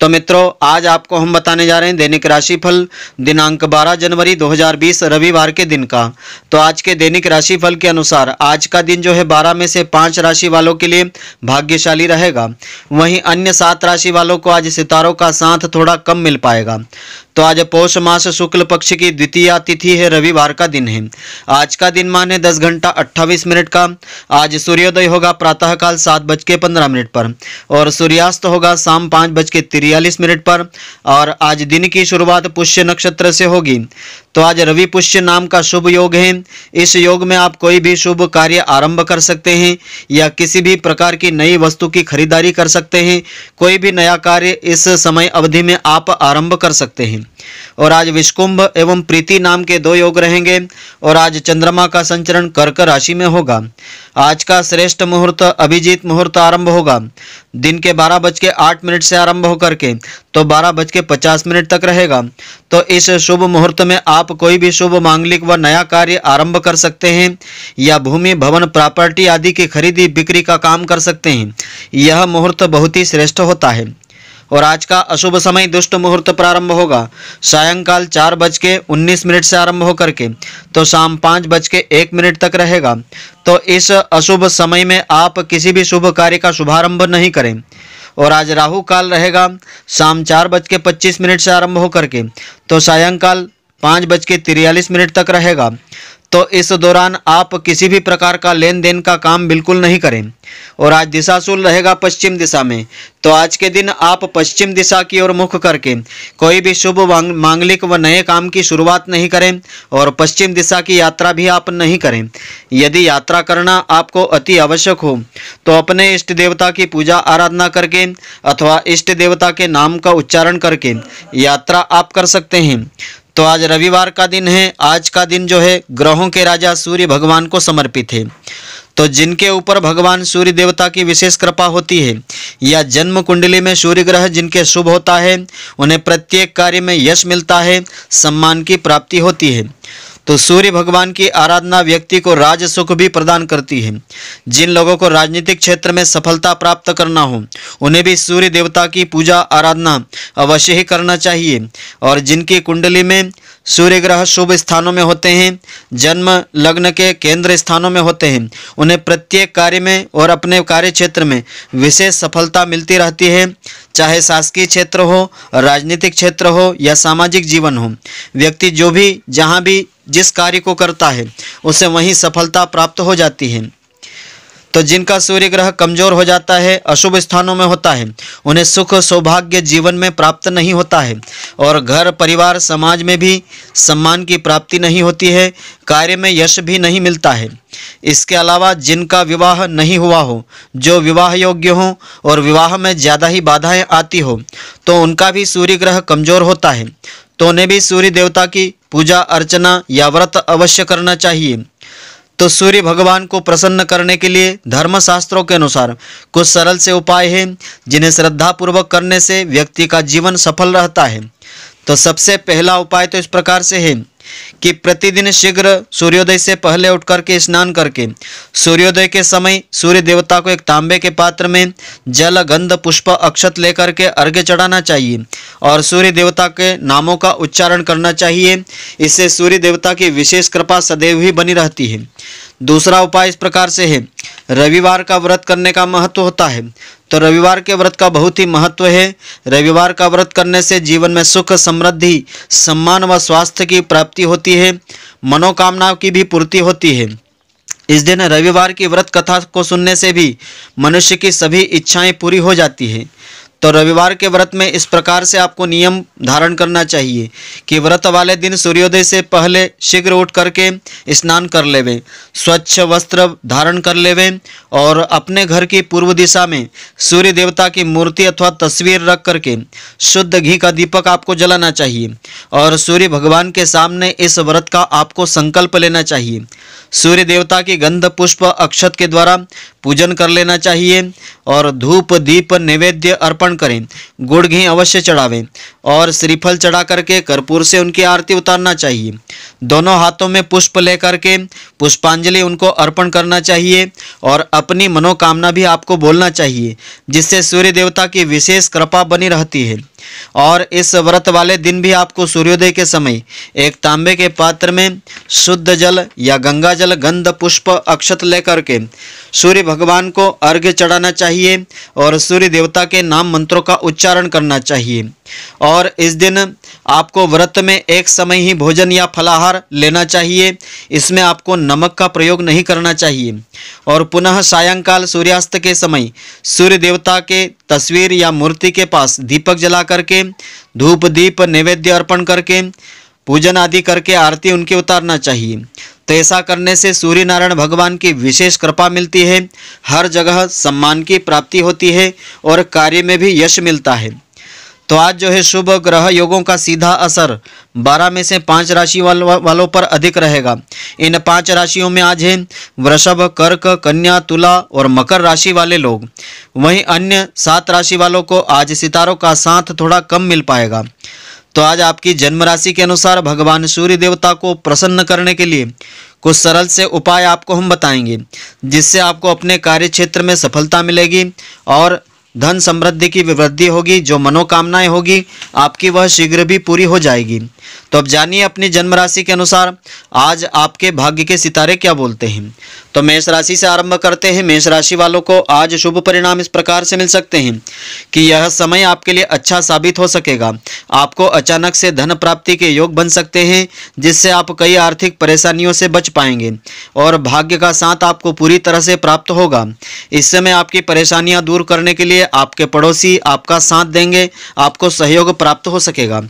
तो मित्रों आज आपको हम बताने जा रहे हैं दैनिक राशिफल दिनांक 12 जनवरी 2020 रविवार के दिन का तो आज के दैनिक राशिफल के अनुसार आज का दिन जो है 12 में से पाँच राशि वालों के लिए भाग्यशाली रहेगा वहीं अन्य सात राशि वालों को आज सितारों का साथ थोड़ा कम मिल पाएगा तो आज पौष मास शुक्ल पक्ष की द्वितीय तिथि है रविवार का दिन है आज का दिन मान है दस घंटा अट्ठावीस मिनट का आज सूर्योदय होगा प्रातःकाल सात बज के पंद्रह मिनट पर और सूर्यास्त होगा शाम पाँच बज के तिरयालीस मिनट पर और आज दिन की शुरुआत पुष्य नक्षत्र से होगी तो आज रवि पुष्य नाम का शुभ योग है इस योग में आप कोई भी शुभ कार्य आरंभ कर सकते हैं या किसी भी प्रकार की नई वस्तु की खरीदारी कर सकते हैं कोई भी नया कार्य इस समय अवधि में आप आरंभ कर सकते हैं और आज विष्कुंभ एवं प्रीति नाम के दो योग रहेंगे और आज चंद्रमा का संचरण कर्क राशि में होगा आज का श्रेष्ठ मुहूर्त अभिजीत मुहूर्त आरंभ होगा दिन के बारह बज के आठ मिनट से आरंभ होकर के तो बारह बज के पचास मिनट तक रहेगा तो इस शुभ मुहूर्त में आप कोई भी शुभ मांगलिक व नया कार्य आरंभ कर सकते हैं या भूमि भवन प्रॉपर्टी आदि की खरीदी बिक्री का काम कर सकते हैं यह मुहूर्त बहुत ही श्रेष्ठ होता है और आज का अशुभ समय दुष्ट मुहूर्त प्रारंभ होगा सायंकाल चार बज के उन्नीस मिनट से आरंभ होकर के तो शाम पाँच बज के एक मिनट तक रहेगा तो इस अशुभ समय में आप किसी भी शुभ कार्य का शुभारंभ नहीं करें और आज राहु काल रहेगा शाम चार बज के पच्चीस मिनट से आरंभ होकर के तो सायंकाल पाँच बज के तिरयालीस मिनट तक रहेगा तो इस दौरान आप किसी भी प्रकार का लेन देन का काम बिल्कुल नहीं करें और आज दिशाशूल रहेगा पश्चिम दिशा में तो आज के दिन आप पश्चिम दिशा की ओर मुख करके कोई भी शुभ मांगलिक व नए काम की शुरुआत नहीं करें और पश्चिम दिशा की यात्रा भी आप नहीं करें यदि यात्रा करना आपको अति आवश्यक हो तो अपने इष्ट देवता की पूजा आराधना करके अथवा इष्ट देवता के नाम का उच्चारण करके यात्रा आप कर सकते हैं तो आज रविवार का दिन है आज का दिन जो है ग्रहों के राजा सूर्य भगवान को समर्पित है तो जिनके ऊपर भगवान सूर्य देवता की विशेष कृपा होती है या जन्म कुंडली में सूर्य ग्रह जिनके शुभ होता है उन्हें प्रत्येक कार्य में यश मिलता है सम्मान की प्राप्ति होती है तो सूर्य भगवान की आराधना व्यक्ति को राज सुख भी प्रदान करती है जिन लोगों को राजनीतिक क्षेत्र में सफलता प्राप्त करना हो उन्हें भी सूर्य देवता की पूजा आराधना अवश्य ही करना चाहिए और जिनकी कुंडली में सूर्य ग्रह शुभ स्थानों में होते हैं जन्म लग्न के केंद्र स्थानों में होते हैं उन्हें प्रत्येक कार्य में और अपने कार्य क्षेत्र में विशेष सफलता मिलती रहती है चाहे शासकीय क्षेत्र हो राजनीतिक क्षेत्र हो या सामाजिक जीवन हो व्यक्ति जो भी जहाँ भी जिस कार्य को करता है उसे वहीं सफलता प्राप्त हो जाती है तो जिनका सूर्य ग्रह कमजोर हो जाता है अशुभ स्थानों में होता है उन्हें सुख सौभाग्य जीवन में प्राप्त नहीं होता है और घर परिवार समाज में भी सम्मान की प्राप्ति नहीं होती है कार्य में यश भी नहीं मिलता है इसके अलावा जिनका विवाह नहीं हुआ हो जो विवाह योग्य हो और विवाह में ज़्यादा ही बाधाएं आती हो तो उनका भी सूर्य ग्रह कमजोर होता है तो उन्हें भी सूर्य देवता की पूजा अर्चना या व्रत अवश्य करना चाहिए तो सूर्य भगवान को प्रसन्न करने के लिए धर्मशास्त्रों के अनुसार कुछ सरल से उपाय हैं जिन्हें श्रद्धापूर्वक करने से व्यक्ति का जीवन सफल रहता है तो सबसे पहला उपाय तो इस प्रकार से है कि प्रतिदिन शीघ्र सूर्योदय से पहले उठ करके स्नान करके सूर्योदय के समय सूर्य देवता को एक तांबे के पात्र में जल गंध पुष्प अक्षत लेकर के अर्घ्य चढ़ाना चाहिए और सूर्य देवता के नामों का उच्चारण करना चाहिए इससे सूर्य देवता की विशेष कृपा सदैव ही बनी रहती है दूसरा उपाय इस प्रकार से है रविवार का व्रत करने का महत्व होता है तो रविवार के व्रत का बहुत ही महत्व है रविवार का व्रत करने से जीवन में सुख समृद्धि सम्मान व स्वास्थ्य की प्राप्ति होती है मनोकामनाओं की भी पूर्ति होती है इस दिन रविवार की व्रत कथा को सुनने से भी मनुष्य की सभी इच्छाएं पूरी हो जाती है तो रविवार के व्रत में इस प्रकार से आपको नियम धारण करना चाहिए कि व्रत वाले दिन सूर्योदय से पहले शीघ्र उठ करके स्नान कर लेवे स्वच्छ वस्त्र धारण कर लेवे और अपने घर की पूर्व दिशा में सूर्य देवता की मूर्ति अथवा तस्वीर रख करके शुद्ध घी का दीपक आपको जलाना चाहिए और सूर्य भगवान के सामने इस व्रत का आपको संकल्प लेना चाहिए सूर्य देवता की गंध पुष्प अक्षत के द्वारा पूजन कर लेना चाहिए और धूप दीप नैवेद्य अर्पण ग्रहण करें गुड़ घी अवश्य चढ़ावें और श्रीफल चढ़ा करके कर्पूर से उनकी आरती उतारना चाहिए दोनों हाथों में पुष्प लेकर के पुष्पांजलि उनको अर्पण करना चाहिए और अपनी मनोकामना भी आपको बोलना चाहिए जिससे सूर्य देवता की विशेष कृपा बनी रहती है और इस व्रत वाले दिन भी आपको सूर्योदय के समय एक तांबे के पात्र में शुद्ध जल या गंगा जल गंध पुष्प अक्षत लेकर के सूर्य भगवान को अर्घ्य चढ़ाना चाहिए और सूर्य देवता के नाम मंत्रों का उच्चारण करना चाहिए और इस दिन आपको व्रत में एक समय ही भोजन या फलाहार लेना चाहिए इसमें आपको नमक का प्रयोग नहीं करना चाहिए और पुनः सायंकाल सूर्यास्त के समय सूर्य देवता के तस्वीर या मूर्ति के पास दीपक जला करके धूप दीप नैवेद्य अर्पण करके पूजन आदि करके आरती उनके उतारना चाहिए तो ऐसा करने से सूर्य नारायण भगवान की विशेष कृपा मिलती है हर जगह सम्मान की प्राप्ति होती है और कार्य में भी यश मिलता है तो आज जो है शुभ ग्रह योगों का सीधा असर बारह में से पांच राशि वाल, वालों पर अधिक रहेगा इन पांच राशियों में आज है वृषभ कर्क कन्या तुला और मकर राशि वाले लोग वहीं अन्य सात राशि वालों को आज सितारों का साथ थोड़ा कम मिल पाएगा तो आज आपकी जन्म राशि के अनुसार भगवान सूर्य देवता को प्रसन्न करने के लिए कुछ सरल से उपाय आपको हम बताएंगे जिससे आपको अपने कार्य क्षेत्र में सफलता मिलेगी और धन समृद्धि की वृद्धि होगी जो मनोकामनाएं होगी आपकी वह शीघ्र भी पूरी हो जाएगी तो अब जानिए अपनी जन्म राशि के अनुसार आज आपके भाग्य के सितारे क्या बोलते हैं तो मेष राशि से आरंभ करते हैं मेष राशि वालों को आज शुभ परिणाम इस प्रकार से मिल सकते हैं कि यह समय आपके लिए अच्छा साबित हो सकेगा आपको अचानक से धन प्राप्ति के योग बन सकते हैं जिससे आप कई आर्थिक परेशानियों से बच पाएंगे और भाग्य का साथ आपको पूरी तरह से प्राप्त होगा इस समय आपकी परेशानियां दूर करने के लिए आपके पड़ोसी आपका साथ देंगे आपको सहयोग प्राप्त हो सकेगा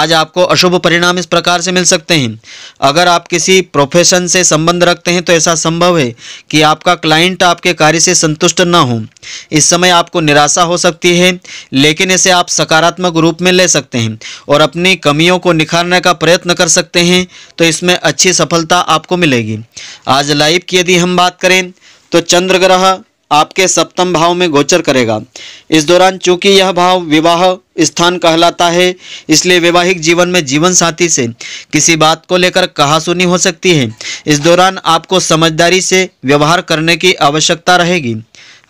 आज आपको अशुभ परिणाम इस प्रकार से मिल सकते हैं अगर आप किसी प्रोफेशन से संबंध रखते हैं तो ऐसा संभव है कि आपका क्लाइंट आपके कार्य से संतुष्ट न हो इस समय आपको निराशा हो सकती है लेकिन इसे आप सकारात्मक रूप में ले सकते हैं और अपनी कमियों को निखारने का प्रयत्न कर सकते हैं तो इसमें अच्छी सफलता आपको मिलेगी आज लाइव की यदि हम बात करें तो चंद्र ग्रह आपके सप्तम भाव में गोचर करेगा इस दौरान चूंकि यह भाव विवाह स्थान कहलाता है इसलिए वैवाहिक जीवन में जीवन साथी से किसी बात को लेकर कहासुनी हो सकती है इस दौरान आपको समझदारी से व्यवहार करने की आवश्यकता रहेगी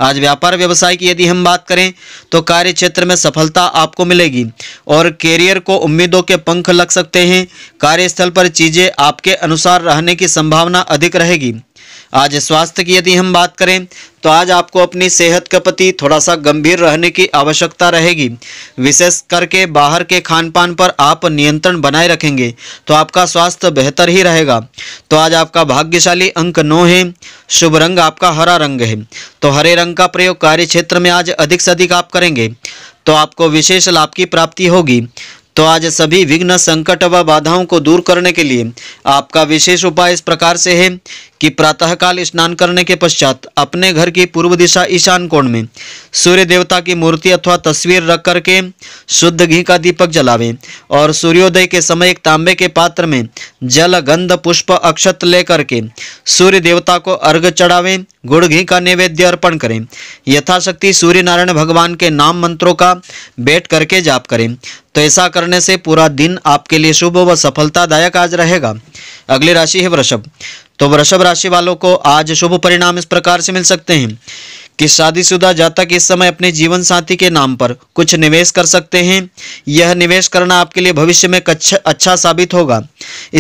आज व्यापार व्यवसाय की यदि हम बात करें तो कार्य क्षेत्र में सफलता आपको मिलेगी और कैरियर को उम्मीदों के पंख लग सकते हैं कार्यस्थल पर चीज़ें आपके अनुसार रहने की संभावना अधिक रहेगी आज स्वास्थ्य की यदि हम बात करें तो आज आपको अपनी सेहत के प्रति थोड़ा सा गंभीर रहने की आवश्यकता रहेगी विशेष करके बाहर के खान पान पर आप नियंत्रण बनाए रखेंगे तो आपका स्वास्थ्य बेहतर ही रहेगा तो आज आपका भाग्यशाली अंक नौ है शुभ रंग आपका हरा रंग है तो हरे रंग का प्रयोग कार्य क्षेत्र में आज अधिक से अधिक आप करेंगे तो आपको विशेष लाभ की प्राप्ति होगी तो आज सभी विघ्न संकट व बाधाओं को दूर करने के लिए आपका विशेष उपाय इस प्रकार से है कि प्रातःकाल स्नान करने के पश्चात अपने घर की पूर्व दिशा ईशान कोण में सूर्य देवता की मूर्ति अथवा तस्वीर रख करके शुद्ध घी का दीपक जलावें और सूर्योदय के समय एक तांबे के पात्र में जल गंध पुष्प अक्षत लेकर के सूर्य देवता को अर्घ चढ़ावें गुड़ घी का नैवेद्य अर्पण करें यथाशक्ति सूर्य नारायण भगवान के नाम मंत्रों का बैठ करके जाप करें तो ऐसा करने से पूरा दिन आपके लिए शुभ व सफलतादायक आज रहेगा अगली राशि है वृषभ तो वृषभ राशि वालों को आज शुभ परिणाम इस प्रकार से मिल सकते हैं कि शादीशुदा जातक इस समय अपने जीवन साथी के नाम पर कुछ निवेश कर सकते हैं यह निवेश करना आपके लिए भविष्य में अच्छा साबित होगा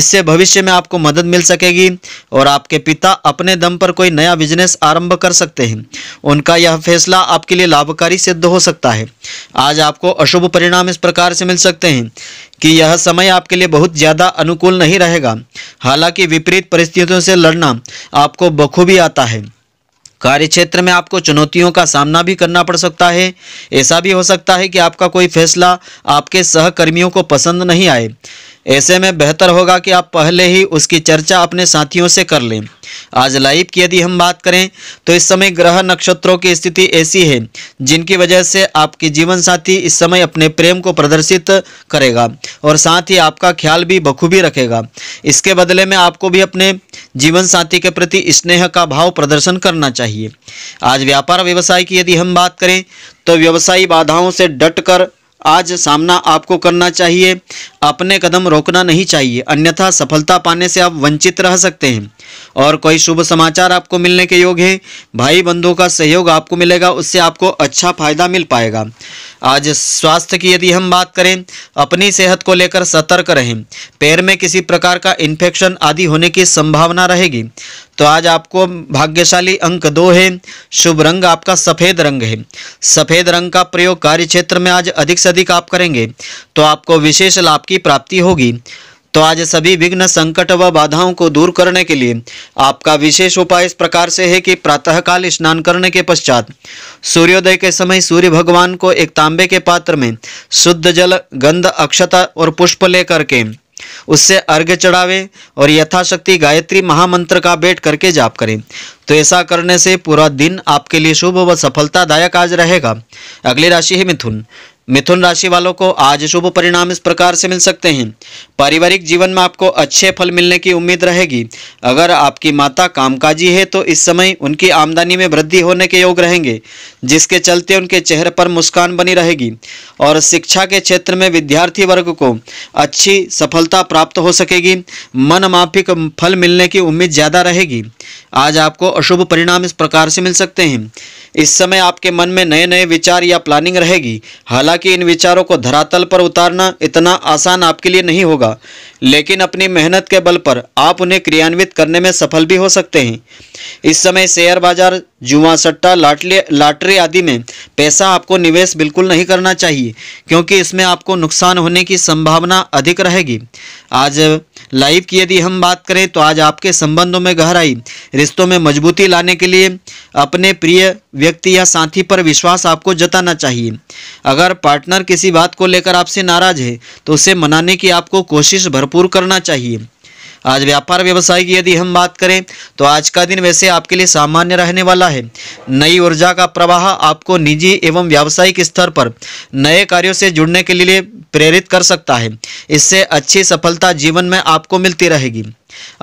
इससे भविष्य में आपको मदद मिल सकेगी और आपके पिता अपने दम पर कोई नया बिजनेस आरंभ कर सकते हैं उनका यह फैसला आपके लिए लाभकारी सिद्ध हो सकता है आज आपको अशुभ परिणाम इस प्रकार से मिल सकते हैं कि यह समय आपके लिए बहुत ज़्यादा अनुकूल नहीं रहेगा हालांकि विपरीत परिस्थितियों से लड़ना आपको बखूबी आता है कार्य क्षेत्र में आपको चुनौतियों का सामना भी करना पड़ सकता है ऐसा भी हो सकता है कि आपका कोई फैसला आपके सहकर्मियों को पसंद नहीं आए ऐसे में बेहतर होगा कि आप पहले ही उसकी चर्चा अपने साथियों से कर लें आज लाइव की यदि हम बात करें तो इस समय ग्रह नक्षत्रों की स्थिति ऐसी है जिनकी वजह से आपके जीवन साथी इस समय अपने प्रेम को प्रदर्शित करेगा और साथ ही आपका ख्याल भी बखूबी रखेगा इसके बदले में आपको भी अपने जीवन साथी के प्रति स्नेह का भाव प्रदर्शन करना चाहिए आज व्यापार व्यवसाय की यदि हम बात करें तो व्यवसायी बाधाओं से डट कर आज सामना आपको करना चाहिए अपने कदम रोकना नहीं चाहिए अन्यथा सफलता पाने से आप वंचित रह सकते हैं और कोई शुभ समाचार आपको मिलने के योग है भाई बंधुओं का सहयोग आपको मिलेगा उससे आपको अच्छा फायदा मिल पाएगा आज स्वास्थ्य की यदि हम बात करें अपनी सेहत को लेकर सतर्क रहें पैर में किसी प्रकार का इन्फेक्शन आदि होने की संभावना रहेगी तो आज आपको भाग्यशाली अंक दो है शुभ रंग आपका सफ़ेद रंग है सफ़ेद रंग का प्रयोग कार्य क्षेत्र में आज अधिक से अधिक आप करेंगे तो आपको विशेष लाभ की प्राप्ति होगी तो आज सभी विघ्न संकट व बाधाओं को दूर करने के लिए आपका विशेष उपाय इस प्रकार से है कि प्रातःकाल स्नान करने के पश्चात सूर्योदय के समय सूर्य भगवान को एक तांबे के पात्र में शुद्ध जल गंध अक्षता और पुष्प लेकर के उससे अर्घ चढ़ावे और यथाशक्ति गायत्री महामंत्र का बैठ करके जाप करें तो ऐसा करने से पूरा दिन आपके लिए शुभ व सफलतादायक आज रहेगा अगली राशि है मिथुन मिथुन राशि वालों को आज शुभ परिणाम इस प्रकार से मिल सकते हैं पारिवारिक जीवन में आपको अच्छे फल मिलने की उम्मीद रहेगी अगर आपकी माता कामकाजी है तो इस समय उनकी आमदनी में वृद्धि होने के योग रहेंगे जिसके चलते उनके चेहरे पर मुस्कान बनी रहेगी और शिक्षा के क्षेत्र में विद्यार्थी वर्ग को अच्छी सफलता प्राप्त हो सकेगी माफिक फल मिलने की उम्मीद ज़्यादा रहेगी आज आपको अशुभ परिणाम इस प्रकार से मिल सकते हैं इस समय आपके मन में नए नए विचार या प्लानिंग रहेगी हालांकि हालांकि इन विचारों को धरातल पर उतारना इतना आसान आपके लिए नहीं होगा लेकिन अपनी मेहनत के बल पर आप उन्हें क्रियान्वित करने में सफल भी हो सकते हैं इस समय शेयर बाजार जुआ सट्टा लाटले लाटरी आदि में पैसा आपको निवेश बिल्कुल नहीं करना चाहिए क्योंकि इसमें आपको नुकसान होने की संभावना अधिक रहेगी आज लाइफ की यदि हम बात करें तो आज आपके संबंधों में गहराई रिश्तों में मजबूती लाने के लिए अपने प्रिय व्यक्ति या साथी पर विश्वास आपको जताना चाहिए अगर पार्टनर किसी बात को लेकर आपसे नाराज है तो उसे मनाने की आपको कोशिश भरपूर करना चाहिए आज व्यापार व्यवसाय की यदि हम बात करें तो आज का दिन वैसे आपके लिए सामान्य रहने वाला है नई ऊर्जा का प्रवाह आपको निजी एवं व्यावसायिक स्तर पर नए कार्यों से जुड़ने के लिए प्रेरित कर सकता है इससे अच्छी सफलता जीवन में आपको मिलती रहेगी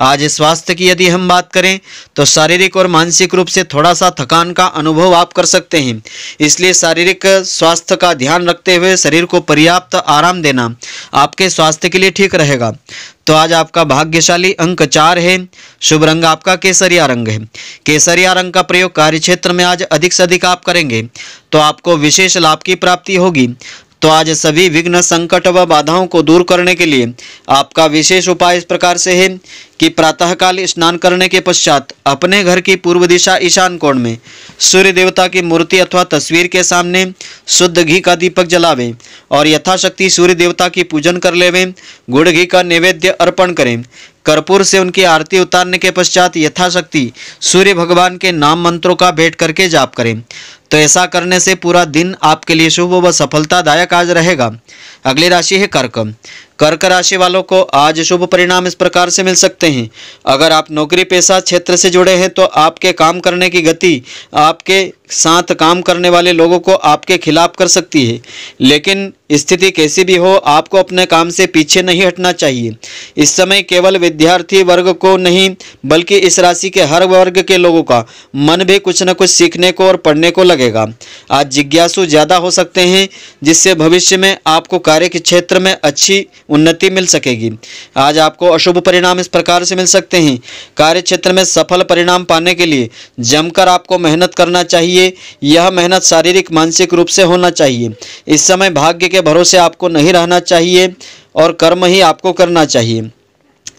आज स्वास्थ्य की यदि हम बात करें तो शारीरिक और मानसिक रूप से थोड़ा सा थकान का अनुभव आप कर सकते हैं इसलिए शारीरिक स्वास्थ्य का ध्यान रखते हुए शरीर को पर्याप्त आराम देना आपके स्वास्थ्य के लिए ठीक रहेगा तो आज आपका भाग्यशाली अंक चार है शुभ रंग आपका केसरिया रंग है केसरिया रंग का प्रयोग कार्य क्षेत्र में आज अधिक से अधिक आप करेंगे तो आपको विशेष लाभ की प्राप्ति होगी तो आज सभी विघ्न संकट व बाधाओं को दूर करने के लिए आपका विशेष उपाय इस प्रकार से है कि प्रातःकाल स्नान करने के पश्चात अपने घर की पूर्व दिशा ईशान कोण में सूर्य देवता की मूर्ति अथवा तस्वीर के सामने शुद्ध घी का दीपक जलावें और यथाशक्ति सूर्य देवता की पूजन कर लेवें गुड़ घी का नैवेद्य अर्पण करें कर्पूर से उनकी आरती उतारने के पश्चात यथाशक्ति सूर्य भगवान के नाम मंत्रों का भेंट करके जाप करें तो ऐसा करने से पूरा दिन आपके लिए शुभ व सफलतादायक आज रहेगा अगली राशि है कर्क कर्क राशि वालों को आज शुभ परिणाम इस प्रकार से मिल सकते हैं अगर आप नौकरी पेशा क्षेत्र से जुड़े हैं तो आपके काम करने की गति आपके साथ काम करने वाले लोगों को आपके खिलाफ कर सकती है लेकिन स्थिति कैसी भी हो आपको अपने काम से पीछे नहीं हटना चाहिए इस समय केवल विद्यार्थी वर्ग को नहीं बल्कि इस राशि के हर वर्ग के लोगों का मन भी कुछ न कुछ सीखने को और पढ़ने को लगेगा आज जिज्ञासु ज़्यादा हो सकते हैं जिससे भविष्य में आपको कार्य के क्षेत्र में अच्छी उन्नति मिल सकेगी आज आपको अशुभ परिणाम इस प्रकार से मिल सकते हैं कार्य क्षेत्र में सफल परिणाम पाने के लिए जमकर आपको मेहनत करना चाहिए यह मेहनत शारीरिक मानसिक रूप से होना चाहिए इस समय भाग्य के भरोसे आपको नहीं रहना चाहिए और कर्म ही आपको करना चाहिए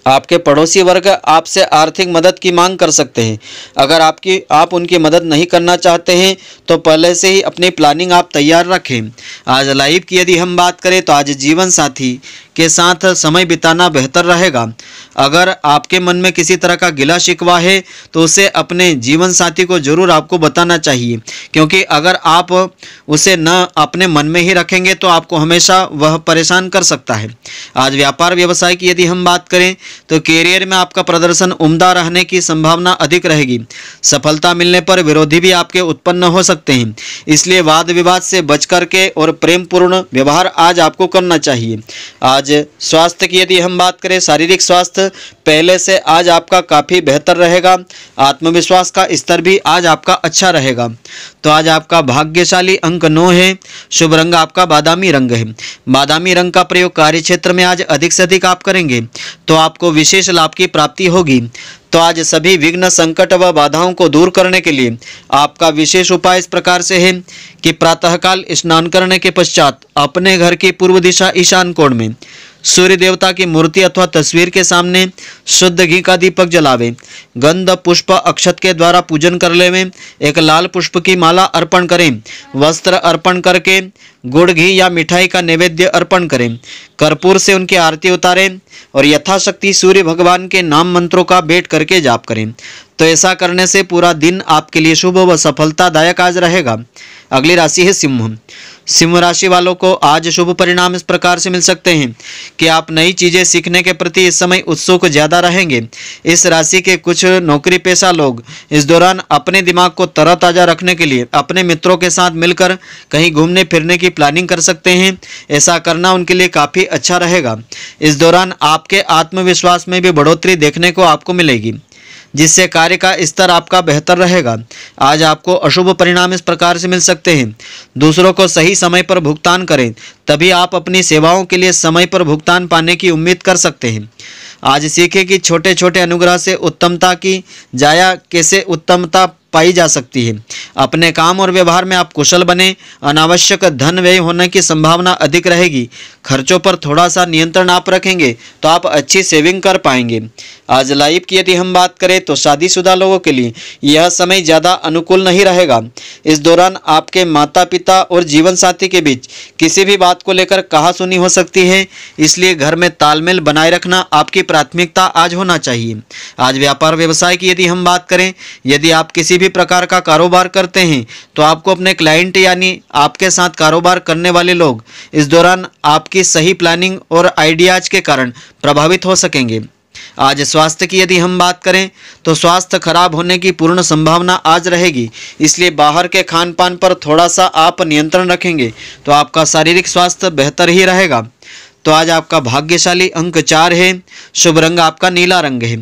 आपके पड़ोसी वर्ग आपसे आर्थिक मदद की मांग कर सकते हैं अगर आपकी आप उनकी मदद नहीं करना चाहते हैं तो पहले से ही अपनी प्लानिंग आप तैयार रखें आज लाइफ की यदि हम बात करें तो आज जीवन साथी के साथ समय बिताना बेहतर रहेगा अगर आपके मन में किसी तरह का गिला शिकवा है तो उसे अपने जीवन साथी को ज़रूर आपको बताना चाहिए क्योंकि अगर आप उसे न अपने मन में ही रखेंगे तो आपको हमेशा वह परेशान कर सकता है आज व्यापार व्यवसाय की यदि हम बात करें तो कैरियर में आपका प्रदर्शन उम्दा रहने की संभावना अधिक रहेगी सफलता मिलने पर विरोधी भी आपके उत्पन्न हो सकते हैं इसलिए वाद विवाद से बच करके और प्रेमपूर्ण व्यवहार आज आपको करना चाहिए आज स्वास्थ्य की यदि हम बात करें शारीरिक स्वास्थ्य पहले से आज आपका काफ़ी बेहतर रहेगा आत्मविश्वास का स्तर भी आज आपका अच्छा रहेगा तो आज आपका भाग्यशाली अंक नौ है शुभ रंग आपका बादामी रंग है बादामी रंग का प्रयोग कार्य क्षेत्र में आज अधिक से अधिक आप करेंगे तो आपको आपको विशेष लाभ की प्राप्ति होगी तो आज सभी विघ्न संकट व बाधाओं को दूर करने के लिए आपका विशेष उपाय इस प्रकार से है कि प्रातःकाल स्नान करने के पश्चात अपने घर की पूर्व दिशा ईशान कोण में सूर्य देवता की मूर्ति अथवा तस्वीर के सामने शुद्ध घी का दीपक जलावे गंध पुष्प अक्षत के द्वारा पूजन कर लेवे एक लाल पुष्प की माला अर्पण करें वस्त्र अर्पण करके गुड़ घी या मिठाई का नैवेद्य अर्पण करें कर्पूर से उनकी आरती उतारें और यथाशक्ति सूर्य भगवान के नाम मंत्रों का बेट करके जाप करें तो ऐसा करने से पूरा दिन आपके लिए शुभ व सफलतादायक आज रहेगा अगली राशि है सिंह सिंह राशि वालों को आज शुभ परिणाम इस प्रकार से मिल सकते हैं कि आप नई चीज़ें सीखने के प्रति इस समय उत्सुक ज़्यादा रहेंगे इस राशि के कुछ नौकरी पेशा लोग इस दौरान अपने दिमाग को तरोताज़ा रखने के लिए अपने मित्रों के साथ मिलकर कहीं घूमने फिरने की प्लानिंग कर सकते हैं ऐसा करना उनके लिए काफ़ी अच्छा रहेगा इस दौरान आपके आत्मविश्वास में भी बढ़ोतरी देखने को आपको मिलेगी जिससे कार्य का स्तर आपका बेहतर रहेगा आज आपको अशुभ परिणाम इस प्रकार से मिल सकते हैं दूसरों को सही समय पर भुगतान करें तभी आप अपनी सेवाओं के लिए समय पर भुगतान पाने की उम्मीद कर सकते हैं आज सीखें कि छोटे छोटे अनुग्रह से उत्तमता की जाया कैसे उत्तमता पाई जा सकती है अपने काम और व्यवहार में आप कुशल बने अनावश्यक धन व्यय होने की संभावना अधिक रहेगी खर्चों पर थोड़ा सा नियंत्रण आप रखेंगे तो आप अच्छी सेविंग कर पाएंगे आज लाइफ की यदि हम बात करें तो शादीशुदा लोगों के लिए यह समय ज़्यादा अनुकूल नहीं रहेगा इस दौरान आपके माता पिता और जीवन साथी के बीच किसी भी बात को लेकर कहा सुनी हो सकती है इसलिए घर में तालमेल बनाए रखना आपकी प्राथमिकता आज होना चाहिए आज व्यापार व्यवसाय की यदि हम बात करें यदि आप किसी भी प्रकार का कारोबार करते हैं तो आपको अपने क्लाइंट यानी आपके साथ कारोबार करने वाले लोग इस दौरान आपकी सही प्लानिंग और आइडियाज के कारण प्रभावित हो सकेंगे आज स्वास्थ्य की यदि हम बात करें तो स्वास्थ्य खराब होने की पूर्ण संभावना आज रहेगी इसलिए बाहर के खान पान पर थोड़ा सा आप नियंत्रण रखेंगे तो आपका शारीरिक स्वास्थ्य बेहतर ही रहेगा तो आज आपका भाग्यशाली अंक चार है शुभ रंग आपका नीला रंग है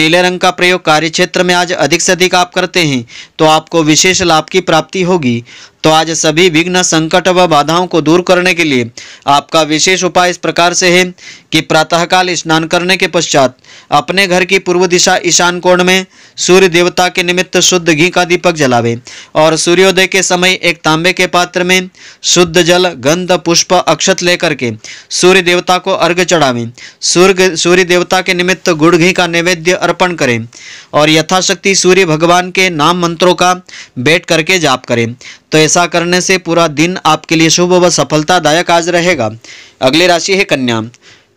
नीले रंग का प्रयोग कार्य क्षेत्र में आज अधिक से अधिक आप करते हैं तो आपको विशेष लाभ की प्राप्ति होगी तो आज सभी विघ्न संकट व बाधाओं को दूर करने के लिए आपका विशेष उपाय इस प्रकार से है कि प्रातःकाल स्नान करने के पश्चात अपने घर की पूर्व दिशा ईशान कोण में सूर्य देवता के निमित्त शुद्ध घी का दीपक जलावे और सूर्योदय के समय एक तांबे के पात्र में शुद्ध जल गंध पुष्प अक्षत लेकर के सूर्य देवता को अर्घ चढ़ावें सूर्य सूर्य देवता के निमित्त गुड़ घी का नैवेद्य अर्पण करें और यथाशक्ति सूर्य भगवान के नाम मंत्रों का बैठ करके जाप करें तो ऐसा करने से पूरा दिन आपके लिए शुभ व सफलतादायक आज रहेगा अगली राशि है कन्या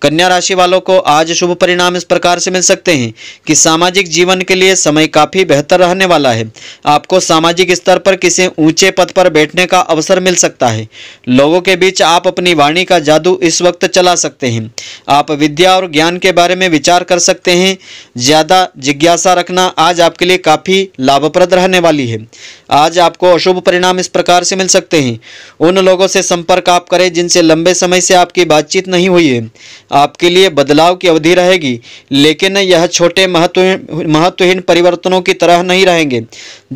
कन्या राशि वालों को आज शुभ परिणाम इस प्रकार से मिल सकते हैं कि सामाजिक जीवन के लिए समय काफ़ी बेहतर रहने वाला है आपको सामाजिक स्तर पर किसी ऊंचे पद पर बैठने का अवसर मिल सकता है लोगों के बीच आप अपनी वाणी का जादू इस वक्त चला सकते हैं आप विद्या और ज्ञान के बारे में विचार कर सकते हैं ज़्यादा जिज्ञासा रखना आज आपके लिए काफ़ी लाभप्रद रहने वाली है आज आपको अशुभ परिणाम इस प्रकार से मिल सकते हैं उन लोगों से संपर्क आप करें जिनसे लंबे समय से आपकी बातचीत नहीं हुई है आपके लिए बदलाव की अवधि रहेगी लेकिन यह छोटे महत्व महत्वहीन परिवर्तनों की तरह नहीं रहेंगे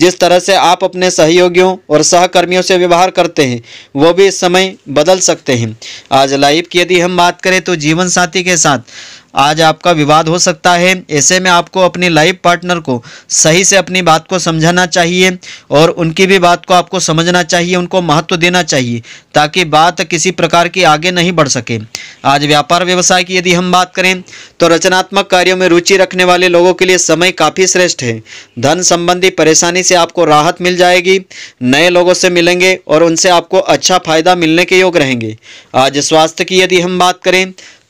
जिस तरह से आप अपने सहयोगियों और सहकर्मियों से व्यवहार करते हैं वो भी समय बदल सकते हैं आज लाइफ की यदि हम बात करें तो जीवन साथी के साथ आज आपका विवाद हो सकता है ऐसे में आपको अपनी लाइफ पार्टनर को सही से अपनी बात को समझाना चाहिए और उनकी भी बात को आपको समझना चाहिए उनको महत्व देना चाहिए ताकि बात किसी प्रकार की आगे नहीं बढ़ सके आज व्यापार व्यवसाय की यदि हम बात करें तो रचनात्मक कार्यों में रुचि रखने वाले लोगों के लिए समय काफ़ी श्रेष्ठ है धन संबंधी परेशानी से आपको राहत मिल जाएगी नए लोगों से मिलेंगे और उनसे आपको अच्छा फायदा मिलने के योग रहेंगे आज स्वास्थ्य की यदि हम बात करें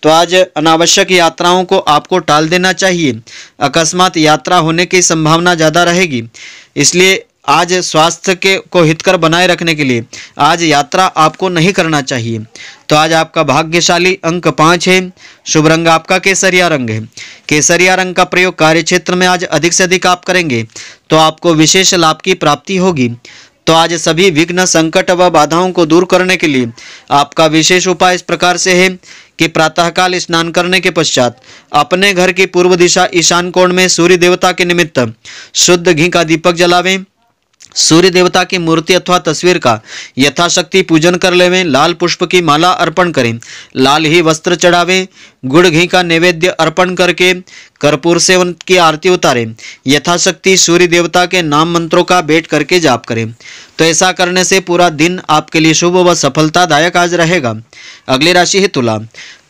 तो आज अनावश्यक यात्राओं को आपको टाल देना चाहिए अकस्मात यात्रा होने की संभावना ज़्यादा रहेगी इसलिए आज स्वास्थ्य के को हितकर बनाए रखने के लिए आज यात्रा आपको नहीं करना चाहिए तो आज आपका भाग्यशाली अंक पाँच है शुभ रंग आपका केसरिया रंग है केसरिया रंग का प्रयोग कार्य क्षेत्र में आज अधिक से अधिक आप करेंगे तो आपको विशेष लाभ की प्राप्ति होगी तो आज सभी विघ्न संकट व बाधाओं को दूर करने के लिए आपका विशेष उपाय इस प्रकार से है कि प्रातःकाल स्नान करने के पश्चात अपने घर की पूर्व दिशा ईशान कोण में सूर्य देवता के निमित्त शुद्ध घी का दीपक जलावें सूर्य देवता की मूर्ति अथवा तस्वीर का यथाशक्ति पूजन कर लेवें लाल पुष्प की माला अर्पण करें लाल ही वस्त्र चढ़ावें गुड़ घी का नैवेद्य अर्पण करके कर्पूर सेवन की आरती उतारें यथाशक्ति सूर्य देवता के नाम मंत्रों का भेंट करके जाप करें तो ऐसा करने से पूरा दिन आपके लिए शुभ व सफलतादायक आज रहेगा अगली राशि है तुला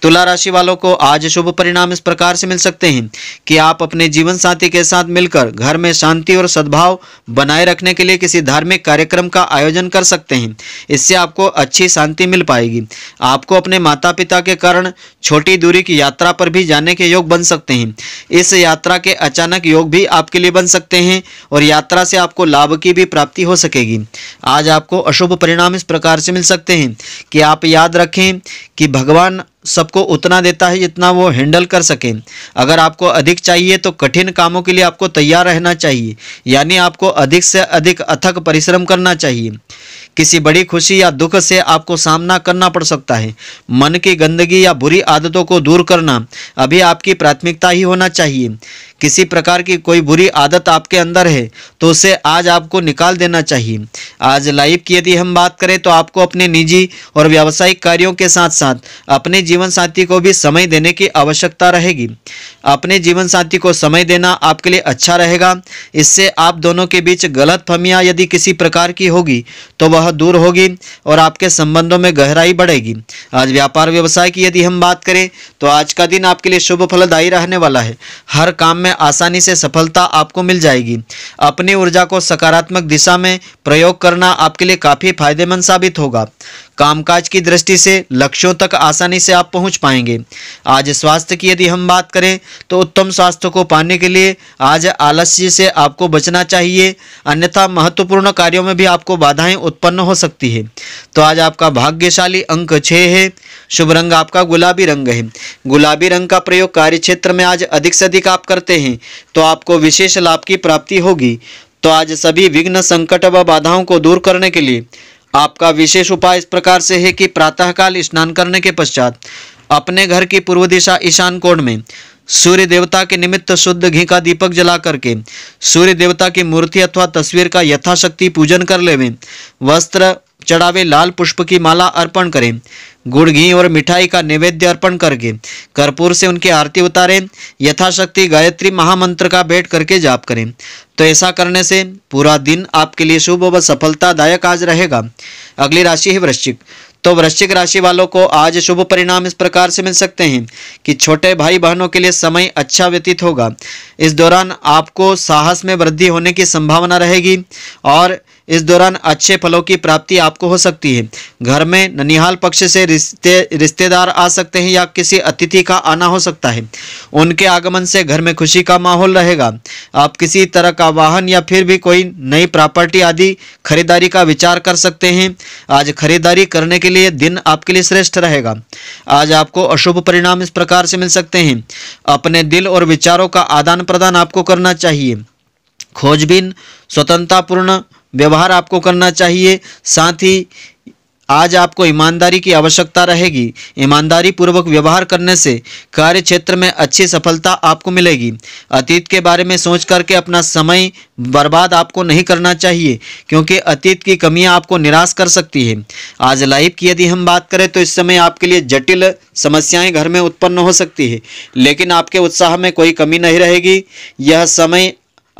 तुला राशि वालों को आज शुभ परिणाम इस प्रकार से मिल सकते हैं कि आप अपने जीवन साथी के साथ मिलकर घर में शांति और सद्भाव बनाए रखने के लिए किसी धार्मिक कार्यक्रम का आयोजन कर सकते हैं इससे आपको अच्छी शांति मिल पाएगी आपको अपने माता पिता के कारण छोटी दूरी की यात्रा पर भी जाने के योग बन सकते हैं इस यात्रा के अचानक योग भी आपके लिए बन सकते हैं और यात्रा से आपको लाभ की भी प्राप्ति हो सकेगी आज आपको अशुभ परिणाम इस प्रकार से मिल सकते हैं कि आप याद रखें कि भगवान सबको उतना देता है जितना वो हैंडल कर सके अगर आपको अधिक चाहिए तो कठिन कामों के लिए आपको तैयार रहना चाहिए यानी आपको अधिक से अधिक अथक परिश्रम करना चाहिए किसी बड़ी खुशी या दुख से आपको सामना करना पड़ सकता है मन की गंदगी या बुरी आदतों को दूर करना अभी आपकी प्राथमिकता ही होना चाहिए किसी प्रकार की कोई बुरी आदत आपके अंदर है तो उसे आज आपको निकाल देना चाहिए आज लाइफ की यदि हम बात करें तो आपको अपने निजी और व्यावसायिक कार्यों के साथ साथ अपने जीवन साथी को भी समय देने की आवश्यकता रहेगी अपने जीवन साथी को समय देना आपके लिए अच्छा रहेगा इससे आप दोनों के बीच गलत फमियाँ यदि किसी प्रकार की होगी तो वह दूर होगी और आपके संबंधों में गहराई बढ़ेगी आज व्यापार व्यवसाय की यदि हम बात करें तो आज का दिन आपके लिए शुभ फलदायी रहने वाला है हर काम में में आसानी से सफलता आपको मिल जाएगी अपनी ऊर्जा को सकारात्मक दिशा में प्रयोग करना आपके लिए काफ़ी फायदेमंद साबित होगा कामकाज की दृष्टि से लक्ष्यों तक आसानी से आप पहुंच पाएंगे आज स्वास्थ्य की यदि हम बात करें तो उत्तम स्वास्थ्य को पाने के लिए आज आलस्य से आपको बचना चाहिए अन्यथा महत्वपूर्ण कार्यों में भी आपको बाधाएं उत्पन्न हो सकती है तो आज आपका भाग्यशाली अंक छः है शुभ रंग आपका गुलाबी रंग है गुलाबी रंग का प्रयोग कार्य क्षेत्र में आज अधिक से अधिक आप करते हैं तो आपको विशेष लाभ की प्राप्ति होगी तो आज सभी विघ्न संकट व बाधाओं को दूर करने के लिए आपका विशेष उपाय इस प्रकार से है कि प्रातःकाल स्नान करने के पश्चात अपने घर की पूर्व दिशा ईशान कोण में सूर्य देवता के निमित्त शुद्ध घी का दीपक जला करके सूर्य देवता की मूर्ति अथवा तस्वीर का यथाशक्ति पूजन कर लेवें वस्त्र चढ़ावे लाल पुष्प की माला अर्पण करें गुड़ घी और मिठाई का निवेद्य अर्पण करके कर्पूर से उनकी आरती उतारें यथाशक्ति गायत्री महामंत्र का भेंट करके जाप करें तो ऐसा करने से पूरा दिन आपके लिए शुभ व सफलतादायक आज रहेगा अगली राशि है वृश्चिक तो वृश्चिक राशि वालों को आज शुभ परिणाम इस प्रकार से मिल सकते हैं कि छोटे भाई बहनों के लिए समय अच्छा व्यतीत होगा इस दौरान आपको साहस में वृद्धि होने की संभावना रहेगी और इस दौरान अच्छे फलों की प्राप्ति आपको हो सकती है घर में ननिहाल पक्ष से रिश्ते रिश्तेदार आ सकते हैं या किसी अतिथि का आना हो सकता है उनके आगमन से घर में खुशी का माहौल रहेगा आप किसी तरह का वाहन या फिर भी कोई नई प्रॉपर्टी आदि खरीदारी का विचार कर सकते हैं आज खरीदारी करने के लिए दिन आपके लिए श्रेष्ठ रहेगा आज आपको अशुभ परिणाम इस प्रकार से मिल सकते हैं अपने दिल और विचारों का आदान प्रदान आपको करना चाहिए खोजबीन स्वतंत्रतापूर्ण व्यवहार आपको करना चाहिए साथ ही आज आपको ईमानदारी की आवश्यकता रहेगी ईमानदारी पूर्वक व्यवहार करने से कार्य क्षेत्र में अच्छी सफलता आपको मिलेगी अतीत के बारे में सोच करके अपना समय बर्बाद आपको नहीं करना चाहिए क्योंकि अतीत की कमियां आपको निराश कर सकती है आज लाइफ की यदि हम बात करें तो इस समय आपके लिए जटिल समस्याएं घर में उत्पन्न हो सकती है लेकिन आपके उत्साह में कोई कमी नहीं रहेगी यह समय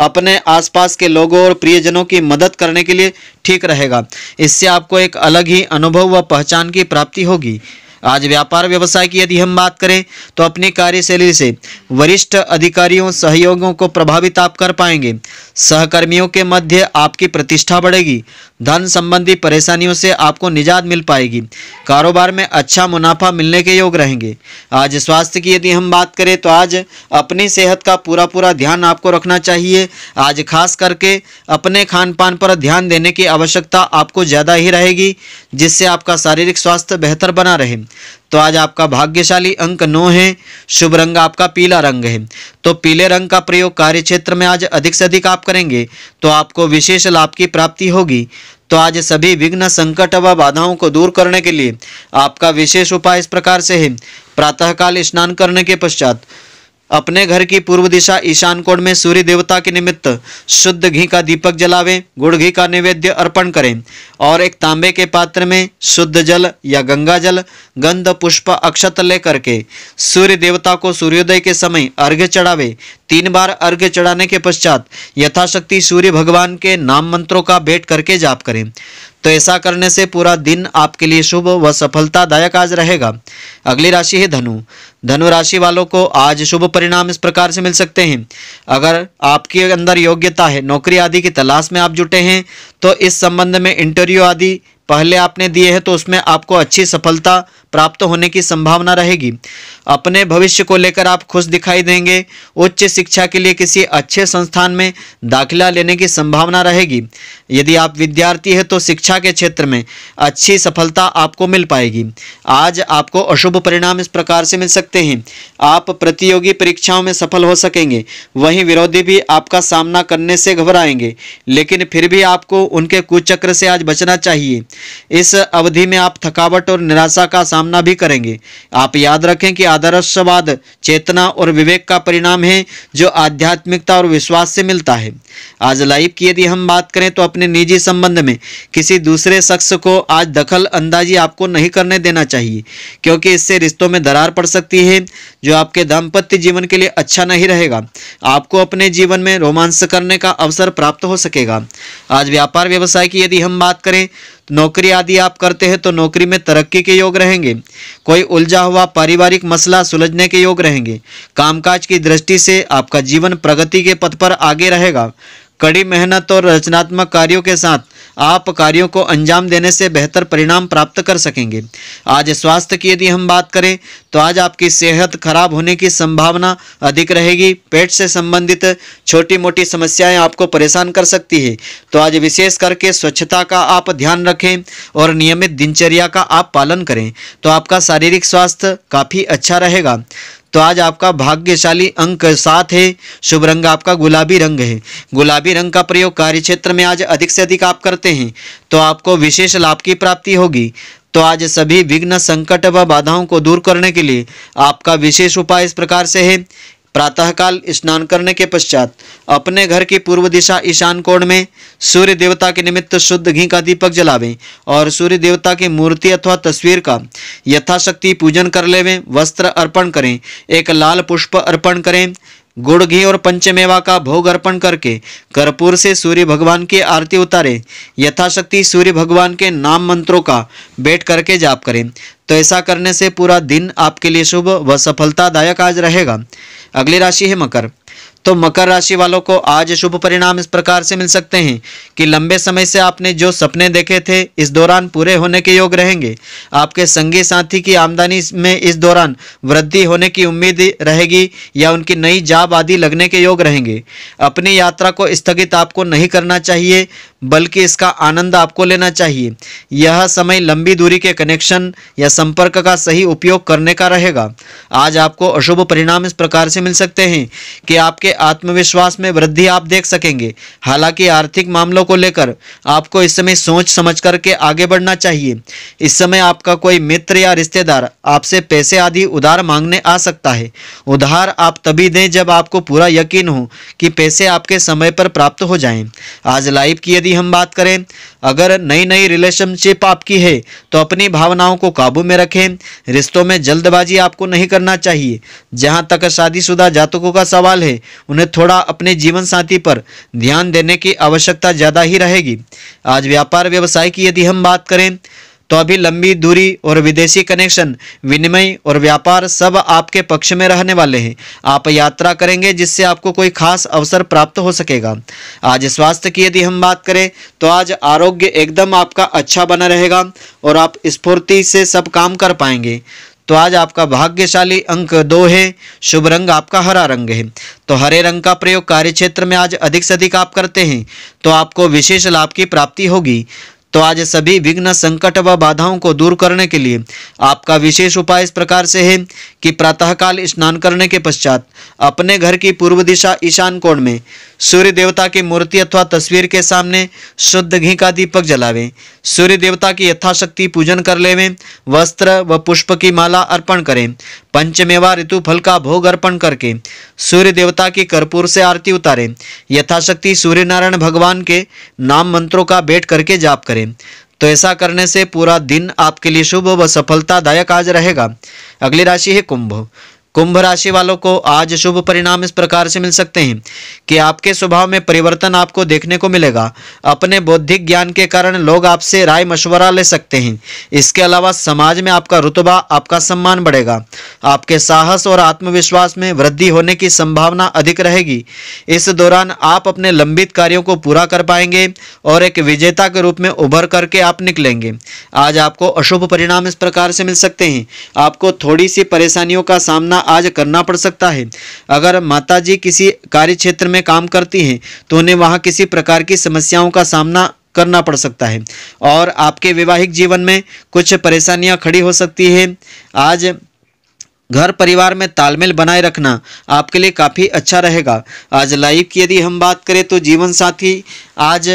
अपने आसपास के लोगों और प्रियजनों की मदद करने के लिए ठीक रहेगा इससे आपको एक अलग ही अनुभव व पहचान की प्राप्ति होगी आज व्यापार व्यवसाय की यदि हम बात करें तो अपनी कार्यशैली से वरिष्ठ अधिकारियों सहयोगों को प्रभावित आप कर पाएंगे सहकर्मियों के मध्य आपकी प्रतिष्ठा बढ़ेगी धन संबंधी परेशानियों से आपको निजात मिल पाएगी कारोबार में अच्छा मुनाफा मिलने के योग रहेंगे आज स्वास्थ्य की यदि हम बात करें तो आज अपनी सेहत का पूरा पूरा ध्यान आपको रखना चाहिए आज खास करके अपने खान पान पर ध्यान देने की आवश्यकता आपको ज़्यादा ही रहेगी जिससे आपका शारीरिक स्वास्थ्य बेहतर बना रहे तो आज आपका भाग्यशाली अंक नौ है शुभ रंग आपका पीला रंग है तो पीले रंग का प्रयोग कार्य क्षेत्र में आज अधिक से अधिक आप करेंगे तो आपको विशेष लाभ की प्राप्ति होगी तो आज सभी विघ्न संकट व बाधाओं को दूर करने के लिए आपका विशेष उपाय इस प्रकार से है प्रातःकाल स्नान करने के पश्चात अपने घर की पूर्व दिशा ईशान कोण में सूर्य देवता के निमित्त शुद्ध घी का दीपक जलावें गुड़ घी का नैवेद्य अर्पण करें और एक तांबे के पात्र में शुद्ध जल या गंगा जल गंध पुष्प अक्षत ले करके सूर्य देवता को सूर्योदय के समय अर्घ्य चढ़ावे तीन बार अर्घ्य चढ़ाने के पश्चात यथाशक्ति सूर्य भगवान के नाम मंत्रों का भेंट करके जाप करें तो ऐसा करने से पूरा दिन आपके लिए शुभ व सफलतादायक आज रहेगा अगली राशि है धनु धनु राशि वालों को आज शुभ परिणाम इस प्रकार से मिल सकते हैं अगर आपके अंदर योग्यता है नौकरी आदि की तलाश में आप जुटे हैं तो इस संबंध में इंटरव्यू आदि पहले आपने दिए हैं तो उसमें आपको अच्छी सफलता प्राप्त होने की संभावना रहेगी अपने भविष्य को लेकर आप खुश दिखाई देंगे उच्च शिक्षा के लिए किसी अच्छे संस्थान में दाखिला लेने की संभावना रहेगी यदि आप विद्यार्थी हैं तो शिक्षा के क्षेत्र में अच्छी सफलता आपको मिल पाएगी आज आपको अशुभ परिणाम इस प्रकार से मिल सकते हैं आप प्रतियोगी परीक्षाओं में सफल हो सकेंगे वहीं विरोधी भी आपका सामना करने से घबराएंगे लेकिन फिर भी आपको उनके कुचक्र से आज बचना चाहिए इस अवधि में आप थकावट और निराशा का सामना भी करेंगे आप याद रखें कि आदर्शवाद चेतना और विवेक का परिणाम है जो आध्यात्मिकता और विश्वास से मिलता है आज लाइफ की यदि हम बात करें तो अपने निजी संबंध में किसी दूसरे शख्स को आज दखल अंदाजी आपको नहीं करने देना चाहिए क्योंकि इससे रिश्तों में दरार पड़ सकती है जो आपके दाम्पत्य जीवन के लिए अच्छा नहीं रहेगा आपको अपने जीवन में रोमांस करने का अवसर प्राप्त हो सकेगा आज व्यापार व्यवसाय की यदि हम बात करें नौकरी आदि आप करते हैं तो नौकरी में तरक्की के योग रहेंगे कोई उलझा हुआ पारिवारिक मसला सुलझने के योग रहेंगे कामकाज की दृष्टि से आपका जीवन प्रगति के पथ पर आगे रहेगा कड़ी मेहनत और रचनात्मक कार्यों के साथ आप कार्यों को अंजाम देने से बेहतर परिणाम प्राप्त कर सकेंगे आज स्वास्थ्य की यदि हम बात करें तो आज आपकी सेहत खराब होने की संभावना अधिक रहेगी पेट से संबंधित छोटी मोटी समस्याएं आपको परेशान कर सकती है तो आज विशेष करके स्वच्छता का आप ध्यान रखें और नियमित दिनचर्या का आप पालन करें तो आपका शारीरिक स्वास्थ्य काफ़ी अच्छा रहेगा तो आज आपका भाग्यशाली अंक सात है शुभ रंग आपका गुलाबी रंग है गुलाबी रंग का प्रयोग कार्य क्षेत्र में आज अधिक से अधिक आप करते हैं तो आपको विशेष लाभ की प्राप्ति होगी तो आज सभी विघ्न संकट व बाधाओं को दूर करने के लिए आपका विशेष उपाय इस प्रकार से है प्रातःकाल स्नान करने के पश्चात अपने घर की पूर्व दिशा ईशान कोण में सूर्य देवता के निमित्त शुद्ध घी का दीपक जलावें और सूर्य देवता की मूर्ति अथवा तस्वीर का यथाशक्ति पूजन कर लेवें वस्त्र अर्पण करें एक लाल पुष्प अर्पण करें गुड़ घी और पंचमेवा का भोग अर्पण करके कर्पूर से सूर्य भगवान की आरती उतारे यथाशक्ति सूर्य भगवान के नाम मंत्रों का बैठ करके जाप करें तो ऐसा करने से पूरा दिन आपके लिए शुभ व सफलतादायक आज रहेगा अगली राशि है मकर तो मकर राशि वालों को आज शुभ परिणाम इस प्रकार से मिल सकते हैं कि लंबे समय से आपने जो सपने देखे थे इस दौरान पूरे होने के योग रहेंगे आपके संगी साथी की आमदनी में इस दौरान वृद्धि होने की उम्मीद रहेगी या उनकी नई जाब आदि लगने के योग रहेंगे अपनी यात्रा को स्थगित आपको नहीं करना चाहिए बल्कि इसका आनंद आपको लेना चाहिए यह समय लंबी दूरी के कनेक्शन या संपर्क का सही उपयोग करने का रहेगा आज आपको अशुभ परिणाम इस प्रकार से मिल सकते हैं कि आपके आत्मविश्वास में वृद्धि आप देख सकेंगे हालांकि आर्थिक मामलों को लेकर आपको इस समय सोच समझ करके आगे बढ़ना चाहिए इस समय आपका कोई मित्र या रिश्तेदार आपसे पैसे आदि उधार मांगने आ सकता है उधार आप तभी दें जब आपको पूरा यकीन हो कि पैसे आपके समय पर प्राप्त हो जाएं। आज लाइफ की यदि हम बात करें अगर नई नई रिलेशनशिप आपकी है तो अपनी भावनाओं को काबू में रखें रिश्तों में जल्दबाजी आपको नहीं करना चाहिए जहां तक शादीशुदा जातकों का सवाल है उन्हें थोड़ा अपने जीवन साथी पर ध्यान देने की आवश्यकता ज़्यादा ही रहेगी आज व्यापार व्यवसाय की यदि हम बात करें तो अभी लंबी दूरी और विदेशी कनेक्शन विनिमय और व्यापार सब आपके पक्ष में रहने वाले हैं आप यात्रा करेंगे जिससे आपको कोई खास अवसर प्राप्त हो सकेगा आज स्वास्थ्य की यदि हम बात करें तो आज आरोग्य एकदम आपका अच्छा बना रहेगा और आप स्फूर्ति से सब काम कर पाएंगे तो आज आपका भाग्यशाली अंक दो है शुभ रंग आपका हरा रंग है तो हरे रंग का प्रयोग कार्य क्षेत्र में आज अधिक से अधिक आप करते हैं तो आपको विशेष लाभ की प्राप्ति होगी तो आज सभी विघ्न संकट व बाधाओं को दूर करने के लिए आपका विशेष उपाय इस प्रकार से है कि प्रातःकाल स्नान करने के पश्चात अपने घर की पूर्व दिशा ईशान कोण में सूर्य देवता की मूर्ति अथवा तस्वीर के सामने शुद्ध घी का दीपक जलावें सूर्य देवता की यथाशक्ति पूजन कर लेवें वस्त्र व पुष्प की माला अर्पण करें पंचमेवा ऋतु फल का भोग अर्पण करके सूर्य देवता की कर्पूर से आरती उतारें यथाशक्ति सूर्यनारायण भगवान के नाम मंत्रों का बैठ करके जाप करें तो ऐसा करने से पूरा दिन आपके लिए शुभ व सफलतादायक आज रहेगा अगली राशि है कुंभ कुंभ राशि वालों को आज शुभ परिणाम इस प्रकार से मिल सकते हैं कि आपके स्वभाव में परिवर्तन आपको देखने को मिलेगा अपने बौद्धिक ज्ञान के कारण लोग आपसे राय मशवरा ले सकते हैं इसके अलावा समाज में आपका रुतबा आपका सम्मान बढ़ेगा आपके साहस और आत्मविश्वास में वृद्धि होने की संभावना अधिक रहेगी इस दौरान आप अपने लंबित कार्यों को पूरा कर पाएंगे और एक विजेता के रूप में उभर करके आप निकलेंगे आज आपको अशुभ परिणाम इस प्रकार से मिल सकते हैं आपको थोड़ी सी परेशानियों का सामना सामना आज करना पड़ सकता है अगर माता जी किसी कार्य क्षेत्र में काम करती हैं तो उन्हें वहाँ किसी प्रकार की समस्याओं का सामना करना पड़ सकता है और आपके वैवाहिक जीवन में कुछ परेशानियां खड़ी हो सकती है आज घर परिवार में तालमेल बनाए रखना आपके लिए काफ़ी अच्छा रहेगा आज लाइफ की यदि हम बात करें तो जीवन साथी आज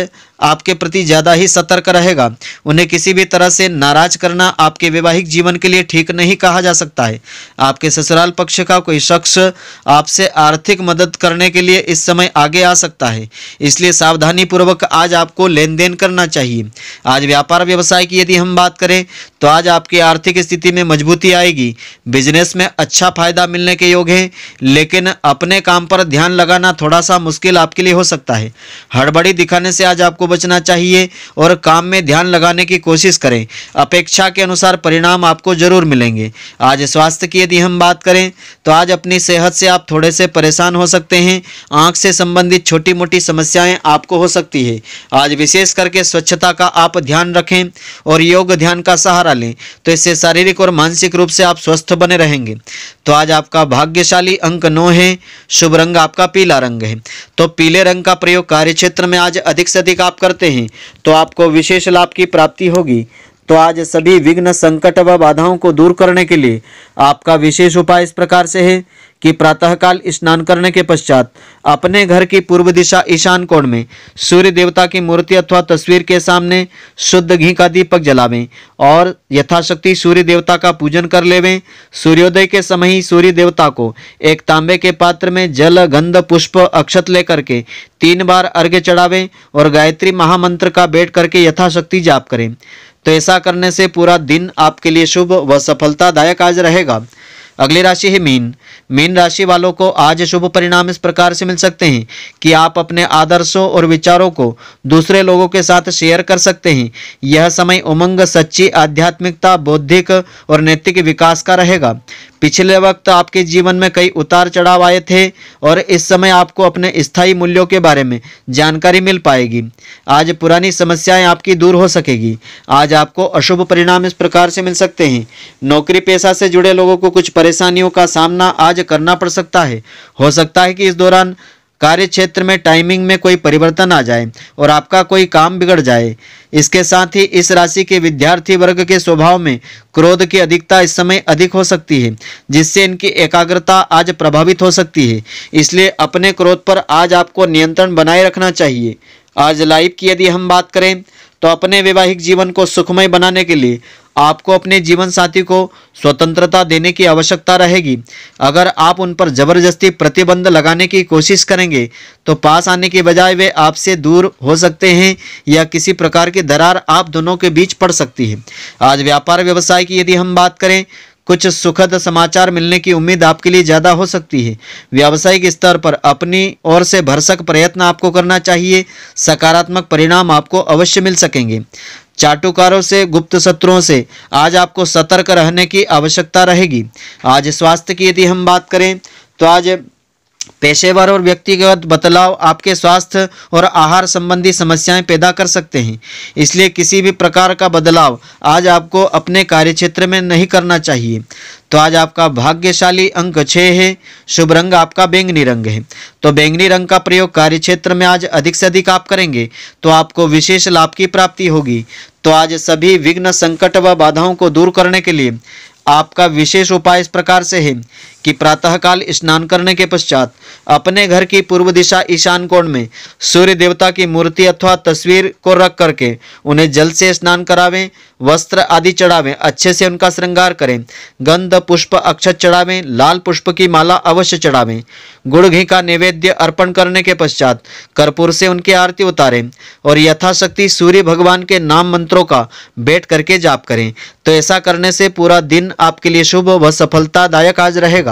आपके प्रति ज़्यादा ही सतर्क रहेगा उन्हें किसी भी तरह से नाराज करना आपके वैवाहिक जीवन के लिए ठीक नहीं कहा जा सकता है आपके ससुराल पक्ष का कोई शख्स आपसे आर्थिक मदद करने के लिए इस समय आगे आ सकता है इसलिए सावधानी पूर्वक आज आपको लेन देन करना चाहिए आज व्यापार व्यवसाय की यदि हम बात करें तो आज आपकी आर्थिक स्थिति में मजबूती आएगी बिजनेस में अच्छा फायदा मिलने के योग है लेकिन अपने काम पर ध्यान लगाना थोड़ा सा मुश्किल आपके लिए हो सकता है हड़बड़ी दिखाने से आज आपको बचना चाहिए और काम में ध्यान लगाने की कोशिश करें अपेक्षा के अनुसार परिणाम आपको जरूर मिलेंगे आज स्वास्थ्य की यदि हम बात करें तो आज अपनी सेहत से आप थोड़े से परेशान हो सकते हैं आँख से संबंधित छोटी मोटी समस्याएं आपको हो सकती है आज विशेष करके स्वच्छता का आप ध्यान रखें और योग ध्यान का सहारा लें तो इससे शारीरिक और मानसिक रूप से आप स्वस्थ बने रहेंगे तो आज आपका भाग्यशाली अंक नौ है शुभ रंग आपका पीला रंग है तो पीले रंग का प्रयोग कार्य क्षेत्र में आज अधिक से अधिक आप आप करते हैं तो आपको विशेष लाभ की प्राप्ति होगी तो आज सभी विघ्न संकट व बाधाओं को दूर करने के लिए आपका विशेष उपाय इस प्रकार से है कि प्रातःकाल स्नान करने के पश्चात अपने घर की पूर्व दिशा ईशान कोण में सूर्य देवता की मूर्ति अथवा तस्वीर के सामने शुद्ध घी का दीपक जलावें और यथाशक्ति सूर्य देवता का पूजन कर लेवें सूर्योदय के समय ही सूर्य देवता को एक तांबे के पात्र में जल गंध पुष्प अक्षत लेकर के तीन बार अर्घ्य चढ़ावें और गायत्री महामंत्र का बैठ करके यथाशक्ति जाप करें तो ऐसा करने से पूरा दिन आपके लिए शुभ व सफलतादायक आज रहेगा अगली राशि है मीन मीन राशि वालों को आज शुभ परिणाम इस प्रकार से मिल सकते हैं कि आप अपने आदर्शों और विचारों को दूसरे लोगों के साथ शेयर कर सकते हैं यह समय उमंग सच्ची आध्यात्मिकता बौद्धिक और नैतिक विकास का रहेगा पिछले वक्त आपके जीवन में कई उतार चढ़ाव आए थे और इस समय आपको अपने स्थायी मूल्यों के बारे में जानकारी मिल पाएगी आज पुरानी समस्याएं आपकी दूर हो सकेगी आज आपको अशुभ परिणाम इस प्रकार से मिल सकते हैं नौकरी पेशा से जुड़े लोगों को कुछ परेशानियों का सामना आज करना पड़ सकता है हो सकता है कि इस दौरान कार्य क्षेत्र में टाइमिंग में कोई परिवर्तन आ जाए और आपका कोई काम बिगड़ जाए इसके साथ ही इस राशि के विद्यार्थी वर्ग के स्वभाव में क्रोध की अधिकता इस समय अधिक हो सकती है जिससे इनकी एकाग्रता आज प्रभावित हो सकती है इसलिए अपने क्रोध पर आज आपको नियंत्रण बनाए रखना चाहिए आज लाइव की यदि हम बात करें तो अपने वैवाहिक जीवन को सुखमय बनाने के लिए आपको अपने जीवन साथी को स्वतंत्रता देने की आवश्यकता रहेगी अगर आप उन पर जबरदस्ती प्रतिबंध लगाने की कोशिश करेंगे तो पास आने के बजाय वे आपसे दूर हो सकते हैं या किसी प्रकार की दरार आप दोनों के बीच पड़ सकती है आज व्यापार व्यवसाय की यदि हम बात करें कुछ सुखद समाचार मिलने की उम्मीद आपके लिए ज़्यादा हो सकती है व्यावसायिक स्तर पर अपनी ओर से भरसक प्रयत्न आपको करना चाहिए सकारात्मक परिणाम आपको अवश्य मिल सकेंगे चाटुकारों से गुप्त शत्रुओं से आज आपको सतर्क रहने की आवश्यकता रहेगी आज स्वास्थ्य की यदि हम बात करें तो आज पेशेवर और व्यक्तिगत बदलाव आपके स्वास्थ्य और आहार संबंधी समस्याएं पैदा कर सकते हैं इसलिए किसी भी प्रकार का बदलाव आज आपको अपने कार्यक्षेत्र में नहीं करना चाहिए तो आज आपका भाग्यशाली अंक छः है शुभ रंग आपका बैंगनी रंग है तो बैंगनी रंग का प्रयोग कार्यक्षेत्र में आज अधिक से अधिक आप करेंगे तो आपको विशेष लाभ की प्राप्ति होगी तो आज सभी विघ्न संकट व बाधाओं को दूर करने के लिए आपका विशेष उपाय इस प्रकार से है कि प्रातःकाल स्नान करने के पश्चात अपने घर की पूर्व दिशा ईशान कोण में सूर्य देवता की मूर्ति अथवा तस्वीर को रख करके उन्हें जल से स्नान करावें वस्त्र आदि चढ़ावें अच्छे से उनका श्रृंगार करें गंध पुष्प अक्षत चढ़ावें लाल पुष्प की माला अवश्य चढ़ावें गुड़ घी का नैवेद्य अर्पण करने के पश्चात कर्पूर से उनकी आरती उतारें और यथाशक्ति सूर्य भगवान के नाम मंत्रों का बैठ करके जाप करें तो ऐसा करने से पूरा दिन आपके लिए शुभ व सफलतादायक आज रहेगा